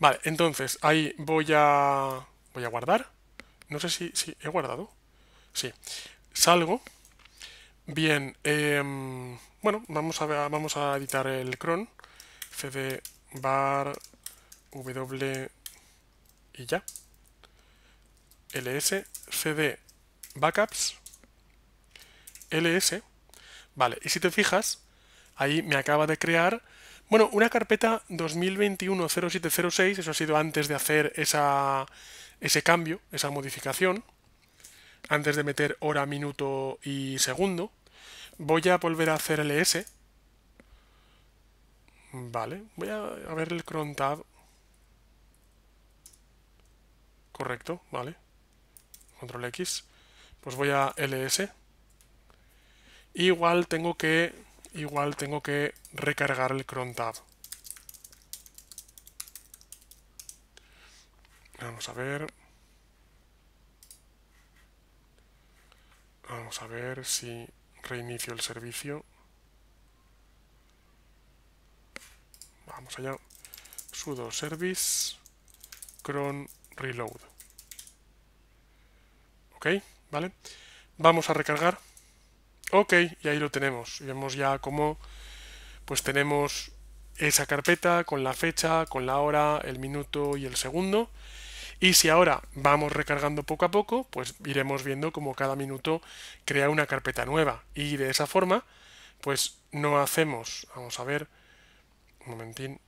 Vale, entonces ahí voy a, voy a guardar. No sé si, he guardado. Sí. Salgo. Bien. Em, bueno, vamos a, vamos a editar el cron. cd bar w y ya. ls cd backups ls. Vale, y si te fijas, ahí me acaba de crear bueno, una carpeta 2021-0706, eso ha sido antes de hacer ese cambio, esa modificación, antes de meter hora, minuto y segundo. Voy a volver a hacer ls. E vale, voy a, ver el cron tab. Correcto, vale. Control X. Pues voy a ls. Igual tengo que igual tengo que recargar el cron tab. Vamos a ver. Vamos a ver si reinicio el servicio. Vamos allá. sudo service cron reload. ¿Ok? ¿Vale? Vamos a recargar. Ok, y ahí lo tenemos. vemos ya cómo pues tenemos esa carpeta con la fecha, con la hora, el minuto y el segundo. Y si ahora vamos recargando poco a poco, pues iremos viendo como cada minuto crea una carpeta nueva. Y de esa forma, pues no hacemos, vamos a ver, un momentín,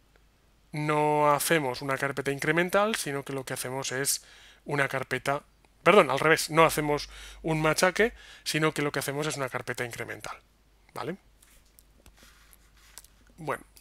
no hacemos una carpeta incremental, sino que lo que hacemos es una carpeta Perdón, al revés, no hacemos un machaque, sino que lo que hacemos es una carpeta incremental. ¿Vale? Bueno,